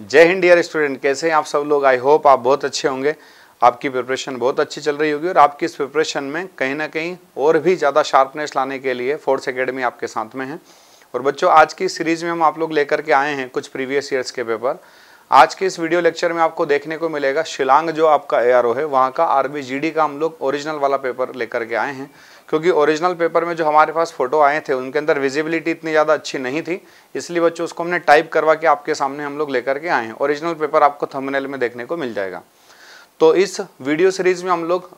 जय Hind dear student कैसे हैं आप सब लोग आई होप आप बहुत अच्छे होंगे आपकी प्रिपरेशन बहुत अच्छी चल रही होगी और आपकी इस प्रिपरेशन में कहीं ना कहीं और भी ज़्यादा शार्पनेस लाने के लिए फोर्स एकेडमी आपके साथ में है और बच्चों आज की सीरीज़ में हम आप लोग लेकर के आए हैं कुछ प्रीवियस ईयर्स के पेपर आज के इस वीडियो लेक्चर में आपको देखने को मिलेगा शिलांग जो आपका ए है वहाँ का आर का हम लोग ओरिजिनल वाला पेपर लेकर के आए हैं क्योंकि ओरिजिनल पेपर में जो हमारे पास फोटो आए थे उनके अंदर विजिबिलिटी इतनी ज़्यादा अच्छी नहीं थी इसलिए बच्चों उसको हमने टाइप करवा के आपके सामने हम लोग लेकर के आए हैं ओरिजिनल पेपर आपको थंबनेल में देखने को मिल जाएगा तो इस वीडियो सीरीज में हम लोग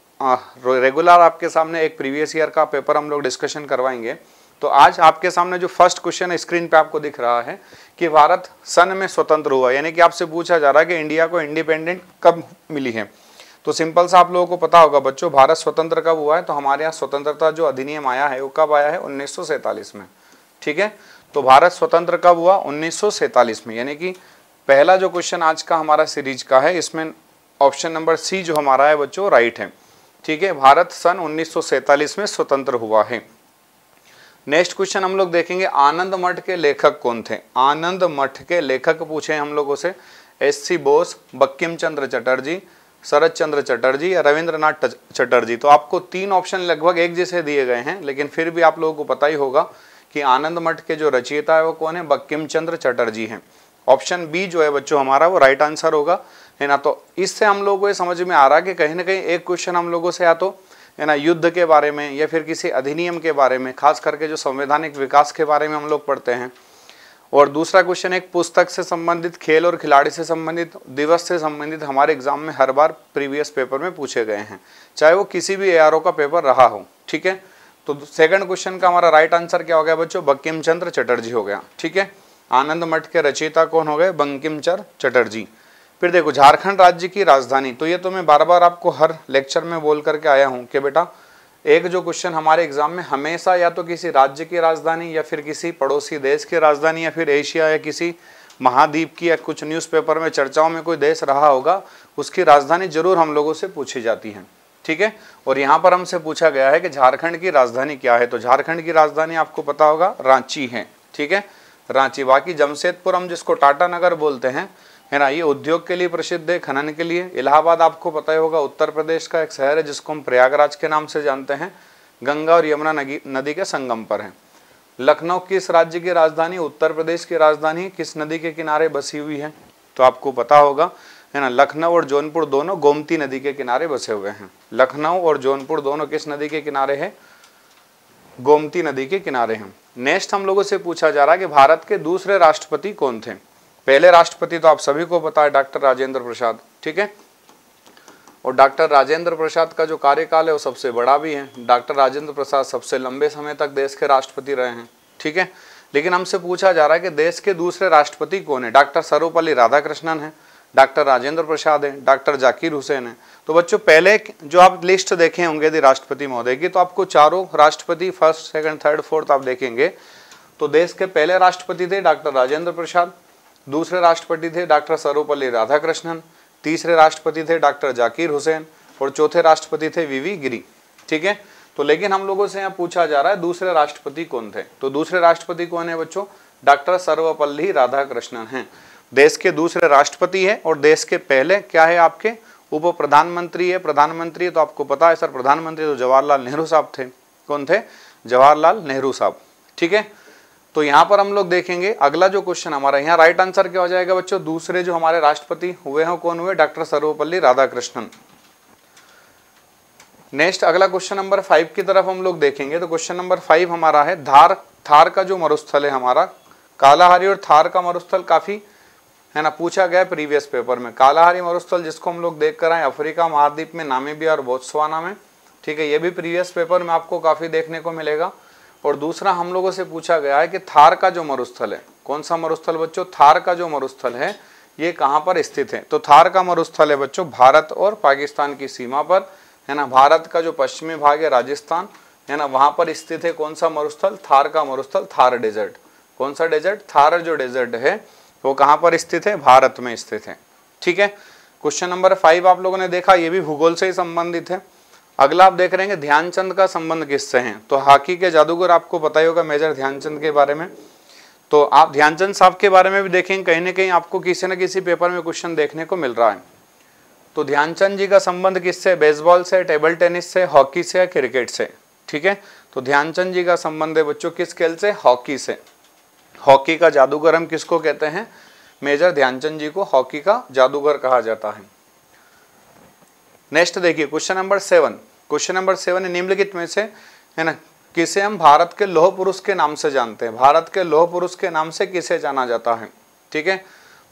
रेगुलर आपके सामने एक प्रीवियस ईयर का पेपर हम लोग डिस्कशन करवाएंगे तो आज आपके सामने जो फर्स्ट क्वेश्चन स्क्रीन पे आपको दिख रहा है कि भारत सन में स्वतंत्र हुआ यानी कि आपसे पूछा जा रहा है कि इंडिया को इंडिपेंडेंट कब मिली है तो सिंपल सा आप लोगों को पता होगा बच्चों भारत स्वतंत्र कब हुआ है तो हमारे यहाँ स्वतंत्रता जो अधिनियम आया है वो कब आया है उन्नीस में ठीक है तो भारत स्वतंत्र कब हुआ उन्नीस में यानी कि पहला जो क्वेश्चन आज का हमारा सीरीज का है इसमें ऑप्शन नंबर सी जो हमारा है बच्चों राइट है ठीक है भारत सन उन्नीस में स्वतंत्र हुआ है नेक्स्ट क्वेश्चन हम लोग देखेंगे आनंद मठ के लेखक कौन थे आनंद मठ के लेखक पूछे हम लोगों से एस सी बोस बक्किम चंद्र चटर्जी शरद चंद्र चटर्जी या रविंद्रनाथ चटर्जी तो आपको तीन ऑप्शन लगभग एक जैसे दिए गए हैं लेकिन फिर भी आप लोगों को पता ही होगा कि आनंद मठ के जो रचयिता है वो कौन है बक्किम चंद्र चटर्जी हैं ऑप्शन बी जो है बच्चों हमारा वो राइट आंसर होगा है ना तो इससे हम लोगों को ये समझ में आ रहा है कि कहीं ना कहीं एक क्वेश्चन हम लोगों से या तो है ना युद्ध के बारे में या फिर किसी अधिनियम के बारे में खास करके जो संवैधानिक विकास के बारे में हम लोग पढ़ते हैं और दूसरा क्वेश्चन एक पुस्तक से संबंधित खेल और खिलाड़ी से संबंधित दिवस से संबंधित हमारे एग्जाम में हर बार प्रीवियस पेपर में पूछे गए हैं चाहे वो किसी भी ए का पेपर रहा हो ठीक है तो सेकंड क्वेश्चन का हमारा राइट आंसर क्या हो गया बच्चों बंकिम चंद्र चटर्जी हो गया ठीक है आनंद मठ के रचयिता कौन हो गए बंकिम चंद्र चटर्जी फिर देखो झारखंड राज्य की राजधानी तो ये तो मैं बार बार आपको हर लेक्चर में बोल करके आया हूँ कि बेटा एक जो क्वेश्चन हमारे एग्जाम में हमेशा या तो किसी राज्य की राजधानी या फिर किसी पड़ोसी देश की राजधानी या फिर एशिया या किसी महाद्वीप की या कुछ न्यूज़पेपर में चर्चाओं में कोई देश रहा होगा उसकी राजधानी जरूर हम लोगों से पूछी जाती है ठीक है और यहाँ पर हमसे पूछा गया है कि झारखंड की राजधानी क्या है तो झारखंड की राजधानी आपको पता होगा रांची है ठीक है रांची बाकी जमशेदपुर हम जिसको टाटा नगर बोलते हैं है ना ये उद्योग के लिए प्रसिद्ध है खनन के लिए इलाहाबाद आपको पता ही होगा उत्तर प्रदेश का एक शहर है जिसको हम प्रयागराज के नाम से जानते हैं गंगा और यमुना नदी नदी के संगम पर है लखनऊ किस राज्य की राजधानी उत्तर प्रदेश की राजधानी किस नदी के किनारे बसी हुई है तो आपको पता होगा है ना लखनऊ और जौनपुर दोनों गोमती नदी के किनारे बसे हुए हैं लखनऊ और जौनपुर दोनों किस नदी के किनारे हैं गोमती नदी के किनारे हैं नेक्स्ट हम लोगों से पूछा जा रहा है कि भारत के दूसरे राष्ट्रपति कौन थे पहले राष्ट्रपति तो आप सभी को बताए डॉक्टर राजेंद्र प्रसाद ठीक है और डॉक्टर राजेंद्र प्रसाद का जो कार्यकाल है वो सबसे बड़ा भी है डॉक्टर राजेंद्र प्रसाद सबसे लंबे समय तक देश के राष्ट्रपति रहे हैं ठीक है लेकिन हमसे पूछा जा रहा है कि देश के दूसरे राष्ट्रपति कौन है डॉक्टर सर्वपल्ली राधाकृष्णन है डॉक्टर राजेंद्र प्रसाद है डॉक्टर जाकिर हुसैन है तो बच्चों पहले जो आप लिस्ट देखे होंगे यदि राष्ट्रपति महोदय की तो आपको चारों राष्ट्रपति फर्स्ट सेकंड थर्ड फोर्थ आप देखेंगे तो देश के पहले राष्ट्रपति थे डॉक्टर राजेंद्र प्रसाद दूसरे राष्ट्रपति थे डॉक्टर सर्वपल्ली राधाकृष्णन तीसरे राष्ट्रपति थे डॉक्टर जाकिर हुसैन और चौथे राष्ट्रपति थे वीवी गिरी ठीक है तो लेकिन हम लोगों से यहाँ पूछा जा रहा है दूसरे राष्ट्रपति कौन थे तो दूसरे राष्ट्रपति कौन है बच्चों डॉक्टर सर्वपल्ली राधाकृष्णन है देश के दूसरे राष्ट्रपति है और देश के पहले क्या है आपके उप प्रधानमंत्री है प्रधानमंत्री तो आपको पता है सर प्रधानमंत्री तो जवाहरलाल नेहरू साहब थे कौन थे जवाहरलाल नेहरू साहब ठीक है तो यहां पर हम लोग देखेंगे अगला जो क्वेश्चन हमारा यहाँ राइट आंसर क्या हो जाएगा बच्चों दूसरे जो हमारे राष्ट्रपति हुए हैं कौन हुए डॉक्टर सर्वपल्ली राधाकृष्णन नेक्स्ट अगला क्वेश्चन नंबर फाइव की तरफ हम लोग देखेंगे तो क्वेश्चन नंबर फाइव हमारा है धार थार का जो मरुस्थल है हमारा कालाहारी और थार का मरुस्थल काफ़ी है ना पूछा गया प्रीवियस पेपर में कालाहारी मरुस्थल जिसको हम लोग देख कर आए अफ्रीका महाद्वीप में नामीबिया और बोत्सवाना में ठीक है ये भी प्रीवियस पेपर में आपको काफ़ी देखने को मिलेगा और दूसरा हम लोगों से पूछा गया है कि थार का जो मरुस्थल है कौन सा मरुस्थल बच्चों थार का जो मरुस्थल है ये कहाँ पर स्थित है तो थार का मरुस्थल है बच्चों भारत और पाकिस्तान की सीमा पर है ना भारत का जो पश्चिमी भाग है राजस्थान है ना वहाँ पर स्थित है कौन सा मरुस्थल थार का मरुस्थल थार डेजर्ट कौन सा डेजर्ट थार जो डेजर्ट है वो कहाँ पर स्थित है भारत में स्थित है ठीक है क्वेश्चन नंबर फाइव आप लोगों ने देखा ये भी भूगोल से ही संबंधित है अगला आप देख रहे हैं ध्यानचंद का संबंध किससे है तो हॉकी के जादूगर आपको पता ही होगा मेजर ध्यानचंद के बारे में तो आप ध्यानचंद साहब के बारे में भी देखेंगे कहीं ना कहीं आपको किसी न किसी पेपर में क्वेश्चन देखने को मिल रहा है तो ध्यानचंद जी का संबंध किससे बेसबॉल से टेबल टेनिस से हॉकी से या क्रिकेट से ठीक है तो ध्यानचंद जी का संबंध है बच्चों किस खेल से हॉकी से हॉकी का जादूगर हम किसको कहते हैं मेजर ध्यानचंद जी को हॉकी का जादूगर कहा जाता है नेक्स्ट देखिए question number seven question number seven निम्नलिखित में से है ना किसे हम भारत के लोह पुरुष के नाम से जानते हैं भारत के लोह पुरुष के नाम से किसे जाना जाता है ठीक है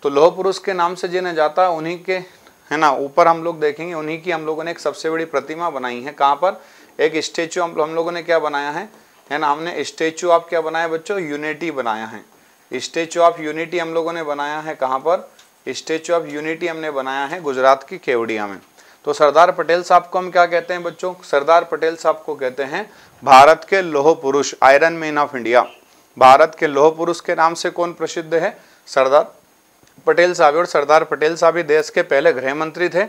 तो लोह पुरुष के नाम से जिन्हें जाता है उन्हीं के है ना ऊपर हम लोग देखेंगे उन्हीं की हम लोगों ने एक सबसे बड़ी प्रतिमा बनाई है कहाँ पर एक स्टेचू हम, हम लोगों ने क्या बनाया है है ना हमने स्टेचू ऑफ क्या बनाया बच्चों यूनिटी बनाया है स्टेचू ऑफ यूनिटी हम लोगों ने बनाया है कहाँ पर स्टेचू ऑफ यूनिटी हमने बनाया है गुजरात की केवड़िया में तो सरदार पटेल साहब को हम क्या कहते हैं बच्चों सरदार पटेल साहब को कहते हैं भारत के लोह पुरुष iron man of India Bharat के लोह पुरुष के नाम से कौन प्रसिद्ध है सरदार पटेल साहब और सरदार पटेल साहब ही देश के पहले गृह मंत्री थे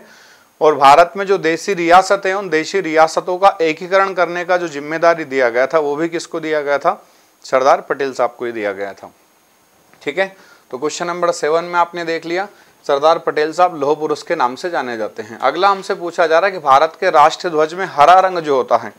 और भारत में जो देशी रियासत है उन देशी रियासतों का एकीकरण करने का जो जिम्मेदारी दिया गया था वो भी किसको दिया गया था सरदार पटेल साहब को ही दिया गया था ठीक है तो क्वेश्चन नंबर सेवन में आपने देख लिया सरदार पटेल साहब लोह पुरुष के नाम से जाने जाते हैं अगला हमसे पूछा जा रहा है कि भारत के राष्ट्र ध्वज में हरा रंग जो होता है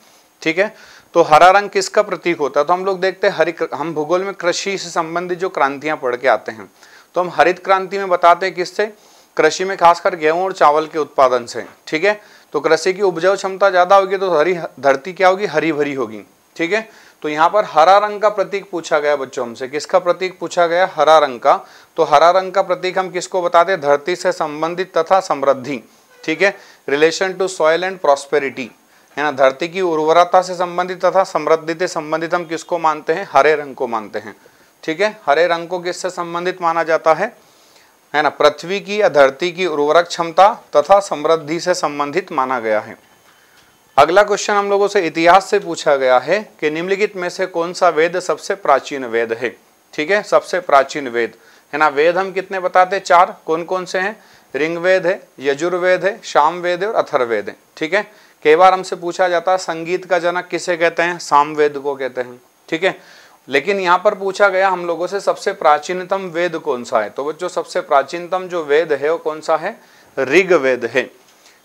ठीक है तो हरा रंग किसका प्रतीक होता है तो हम लोग देखते हैं हरि हम भूगोल में कृषि से संबंधित जो क्रांतियां पढ़ के आते हैं तो हम हरित क्रांति में बताते हैं किससे कृषि में खासकर गेहूं और चावल के उत्पादन से ठीक है तो कृषि की उपजाऊ क्षमता ज़्यादा होगी तो हरी धरती क्या होगी हरी भरी होगी ठीक है तो यहाँ पर हरा रंग का प्रतीक पूछा गया बच्चों हमसे किसका प्रतीक पूछा गया हरा रंग का तो हरा रंग का प्रतीक हम किसको बताते हैं धरती से संबंधित तथा समृद्धि ठीक है relation to soil and prosperity है ना धरती की उर्वरता से संबंधित तथा समृद्धि से संबंधित हम किसको मानते हैं हरे रंग को मानते हैं ठीक है हरे रंग को किससे संबंधित माना जाता है है ना पृथ्वी की या धरती की उर्वरक क्षमता तथा समृद्धि से संबंधित माना गया है अगला क्वेश्चन हम लोगों से इतिहास से पूछा गया है कि निम्नलिखित में से कौन सा वेद सबसे प्राचीन वेद है ठीक है सबसे प्राचीन वेद है ना वेद हम कितने बताते चार कौन कौन से हैं वेद है यजुर्वेद है शामवेद है और अथर्वेद है ठीक है कई बार हमसे पूछा जाता है संगीत का जनक किसे कहते हैं सामवेद को कहते हैं ठीक है लेकिन यहाँ पर पूछा गया हम लोगों से सबसे प्राचीनतम वेद कौन सा है तो वो जो सबसे प्राचीनतम जो वेद है वो कौन सा है ऋग्वेद है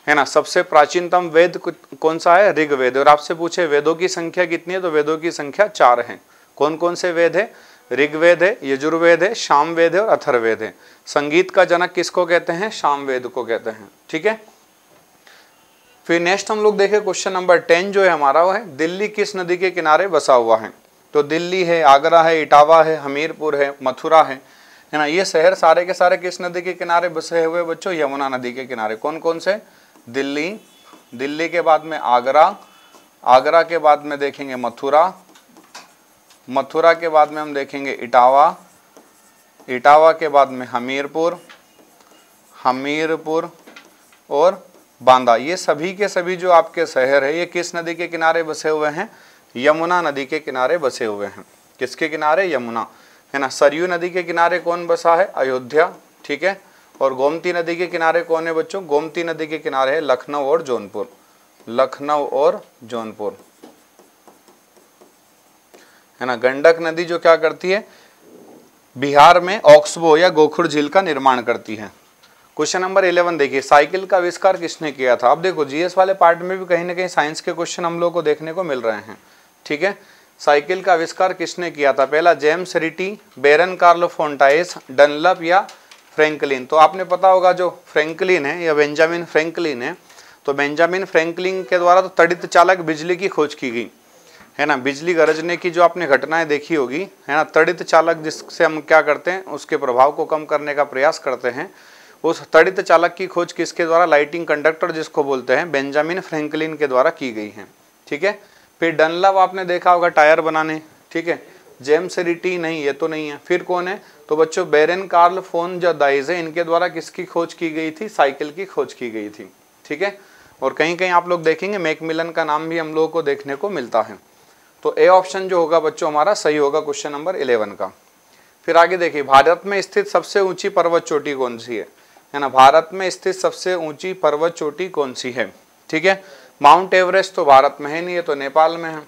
है ना सबसे प्राचीनतम वेद कौन सा है ऋग्वेद और आपसे पूछे वेदों की संख्या कितनी है तो वेदों की संख्या चार है कौन कौन से वेद है ऋग्वेद है यजुर्वेद है वेद है और अथर्वेद है संगीत का जनक किसको कहते हैं वेद को कहते हैं ठीक है फिर नेक्स्ट हम लोग देखें क्वेश्चन नंबर टेन जो है हमारा वो है दिल्ली किस नदी के किनारे बसा हुआ है तो दिल्ली है आगरा है इटावा है हमीरपुर है मथुरा है है ना ये शहर सारे के सारे किस नदी के किनारे बसे हुए बच्चों यमुना नदी के किनारे कौन कौन से दिल्ली दिल्ली के बाद में आगरा आगरा के बाद में देखेंगे मथुरा मथुरा के बाद में हम देखेंगे इटावा इटावा के बाद में हमीरपुर हमीरपुर और बांदा ये सभी के सभी जो आपके शहर है ये किस नदी के किनारे बसे हुए हैं यमुना नदी के किनारे बसे हुए हैं किसके किनारे यमुना है ना सरयू नदी के किनारे कौन बसा है अयोध्या ठीक है और गोमती नदी के किनारे कौन है बच्चों गोमती नदी के किनारे है लखनऊ और जौनपुर लखनऊ और जौनपुर है ना गंडक नदी जो क्या करती है बिहार में ऑक्सबो या गोखुर झील का निर्माण करती है क्वेश्चन नंबर इलेवन देखिए साइकिल का आविष्कार किसने किया था अब देखो जीएस वाले पार्ट में भी कहीं ना कहीं साइंस के क्वेश्चन हम लोग को देखने को मिल रहे हैं ठीक है साइकिल का आविष्कार किसने किया था पहला जेम्स रिटी बेरन कार्लो फोन्टाइस डनलप या फ्रेंकलिन तो आपने पता होगा जो फ्रेंकलिन है या बेंजामिन फ्रेंकलिन है तो बेंजामिन फ्रेंकलिन के द्वारा तो तड़ित चालक बिजली की खोज की गई है ना बिजली गरजने की जो आपने घटनाएं देखी होगी है ना तड़ित चालक जिससे हम क्या करते हैं उसके प्रभाव को कम करने का प्रयास करते हैं उस तड़ित चालक की खोज किसके द्वारा लाइटिंग कंडक्टर जिसको बोलते हैं बेंजामिन फ्रेंकलिन के द्वारा की गई है ठीक है फिर डनलव आपने देखा होगा टायर बनाने ठीक है जेम्स रिटी नहीं ये तो नहीं है फिर कौन है तो बच्चों बेरन कार्ल फोन जो दाइज है इनके द्वारा किसकी खोज की गई थी साइकिल की खोज की गई थी ठीक है और कहीं कहीं आप लोग देखेंगे मैकमिलन का नाम भी हम लोगों को देखने को मिलता है तो ए ऑप्शन जो होगा बच्चों हमारा सही होगा क्वेश्चन नंबर इलेवन का फिर आगे देखिए भारत में स्थित सबसे ऊंची पर्वत चोटी कौन सी है है ना भारत में स्थित सबसे ऊंची पर्वत चोटी कौन सी है ठीक है माउंट एवरेस्ट तो भारत में है नहीं है तो नेपाल में है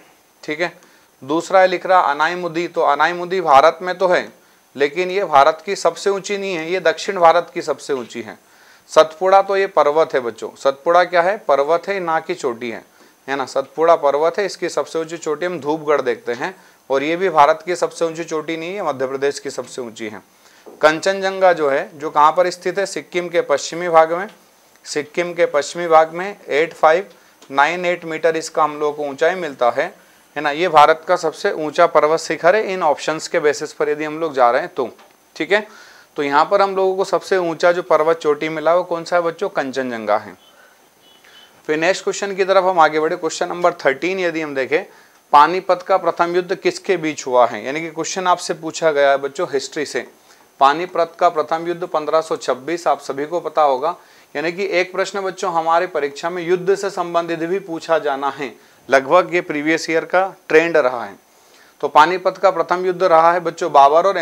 ठीक है दूसरा है लिख रहा अनाईमुदी तो अनाईमुदी भारत में तो है लेकिन ये भारत की सबसे ऊंची नहीं है ये दक्षिण भारत की सबसे ऊंची है सतपुड़ा तो ये पर्वत है बच्चों सतपुड़ा क्या है पर्वत है ना कि चोटी है है ना सतपुड़ा पर्वत है इसकी सबसे ऊंची चोटी हम धूपगढ़ देखते हैं और ये भी भारत की सबसे ऊंची चोटी नहीं है मध्य प्रदेश की सबसे ऊंची है कंचनजंगा जो है जो कहाँ पर स्थित है सिक्किम के पश्चिमी भाग में सिक्किम के पश्चिमी भाग में eight five nine eight metre इसका हम लोगों को ऊंचाई मिलता है है ना ये भारत का सबसे ऊंचा पर्वत शिखर है इन ऑप्शंस के बेसिस पर यदि हम लोग जा रहे हैं तो ठीक है तो यहाँ पर हम लोगों को सबसे ऊंचा जो पर्वत चोटी मिला वो कौन सा है बच्चों कंचनजंगा है फिर नेक्स्ट क्वेश्चन की तरफ हम आगे बढ़े क्वेश्चन नंबर थर्टीन यदि हम देखें पानीपत का प्रथम युद्ध किसके बीच हुआ है यानी कि क्वेश्चन आपसे पूछा गया है बच्चों हिस्ट्री से पानीपत का प्रथम युद्ध 1526 आप सभी को पता होगा यानी कि एक प्रश्न बच्चों हमारे परीक्षा में युद्ध से संबंधित भी पूछा जाना है लगभग ये प्रीवियस ईयर का ट्रेंड रहा है तो पानीपत का प्रथम युद्ध रहा है बच्चों बाबर और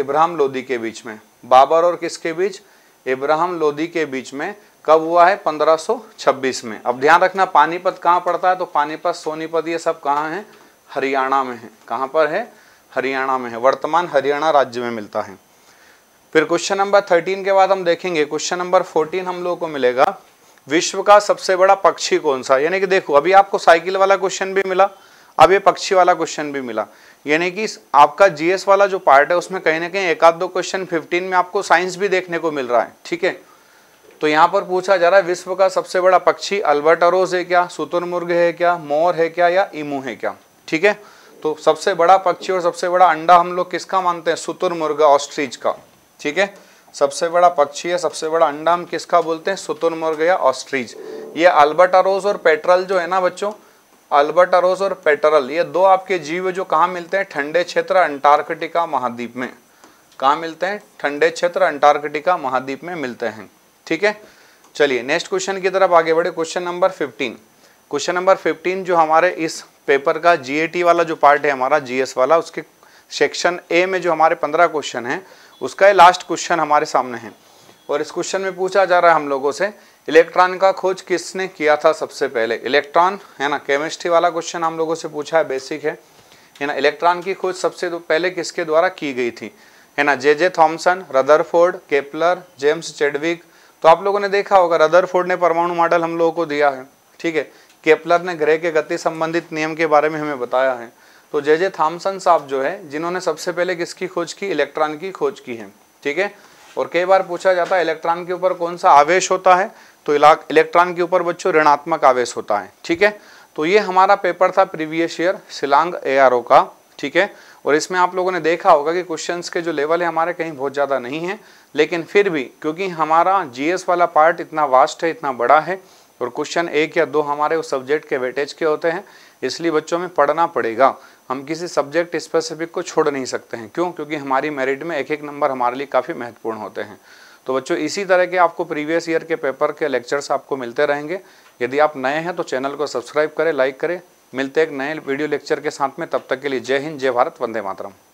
इब्राहम लोदी के बीच में बाबर और किसके बीच इब्राहम लोदी के बीच में कब हुआ है 1526 में अब ध्यान रखना पानीपत कहाँ पड़ता है तो पानीपत सोनीपत ये सब कहाँ है हरियाणा में है कहाँ पर है हरियाणा में है वर्तमान हरियाणा राज्य में मिलता है फिर क्वेश्चन नंबर थर्टीन के बाद हम देखेंगे क्वेश्चन नंबर फोर्टीन हम लोगों को मिलेगा विश्व का सबसे बड़ा पक्षी कौन सा यानी कि देखो अभी आपको साइकिल वाला क्वेश्चन भी मिला अब ये पक्षी वाला क्वेश्चन भी मिला यानी कि आपका जीएस वाला जो पार्ट है उसमें कहीं ना कहीं एक आध दो क्वेश्चन 15 में आपको साइंस भी देखने को मिल रहा है ठीक है तो यहाँ पर पूछा जा रहा है विश्व का सबसे बड़ा पक्षी अल्बर्टरोज है क्या सुतुरमुर्ग है क्या मोर है क्या या इमू है क्या ठीक है तो सबसे बड़ा पक्षी और सबसे बड़ा अंडा हम लोग किसका मानते हैं सुतुरमुर्ग ऑस्ट्रीच का ठीक है सबसे बड़ा पक्षी है सबसे बड़ा अंडा हम किसका बोलते हैं सुतुरमुर्ग या ऑस्ट्रीच ये अल्बर्टारोज और पेट्रल जो है ना बच्चों अल्बर्टारोज और पेट्रल ये दो आपके जीव जो कहाँ मिलते हैं ठंडे क्षेत्र अंटार्कटिका महाद्वीप में कहाँ मिलते हैं ठंडे क्षेत्र अंटार्कटिका महाद्वीप में मिलते हैं ठीक है चलिए नेक्स्ट क्वेश्चन की तरफ आगे बढ़े question number fifteen question number fifteen जो हमारे इस पेपर का जी वाला जो पार्ट है हमारा जीएस वाला उसके सेक्शन ए में जो हमारे पंद्रह क्वेश्चन है उसका लास्ट क्वेश्चन हमारे सामने है और इस क्वेश्चन में पूछा जा रहा है हम लोगों से इलेक्ट्रॉन का खोज किसने किया था सबसे पहले इलेक्ट्रॉन है ना केमिस्ट्री वाला क्वेश्चन हम लोगों से पूछा है बेसिक है है ना इलेक्ट्रॉन की खोज सबसे पहले किसके द्वारा की गई थी है ना J J Thomson Rutherford Kepler James Chadwick तो आप लोगों ने देखा होगा रदरफोर्ड ने परमाणु मॉडल हम लोगों को दिया है ठीक है केपलर ने ग्रह के गति संबंधित नियम के बारे में हमें बताया है तो जे जे थाम्सन साहब जो है जिन्होंने सबसे पहले किसकी खोज की इलेक्ट्रॉन की खोज की है ठीक है और कई बार पूछा जाता है इलेक्ट्रॉन के ऊपर कौन सा आवेश होता है तो इलेक्ट्रॉन के ऊपर बच्चों ऋणात्मक आवेश होता है ठीक है तो ये हमारा पेपर था प्रीवियस ईयर शिलांग एआरओ का ठीक है और इसमें आप लोगों ने देखा होगा कि क्वेश्चंस के जो लेवल है हमारे कहीं बहुत ज़्यादा नहीं है लेकिन फिर भी क्योंकि हमारा जीएस वाला पार्ट इतना वास्ट है इतना बड़ा है और क्वेश्चन एक या दो हमारे उस सब्जेक्ट के वेटेज के होते हैं इसलिए बच्चों में पढ़ना पड़ेगा हम किसी सब्जेक्ट स्पेसिफिक को छोड़ नहीं सकते हैं क्यों क्योंकि हमारी मेरिट में एक एक नंबर हमारे लिए काफ़ी महत्वपूर्ण होते हैं तो बच्चों इसी तरह के आपको प्रीवियस ईयर के पेपर के लेक्चर्स आपको मिलते रहेंगे यदि आप नए हैं तो चैनल को सब्सक्राइब करें लाइक करें मिलते एक नए वीडियो लेक्चर के साथ में तब तक के लिए जय हिंद जय भारत वंदे मातरम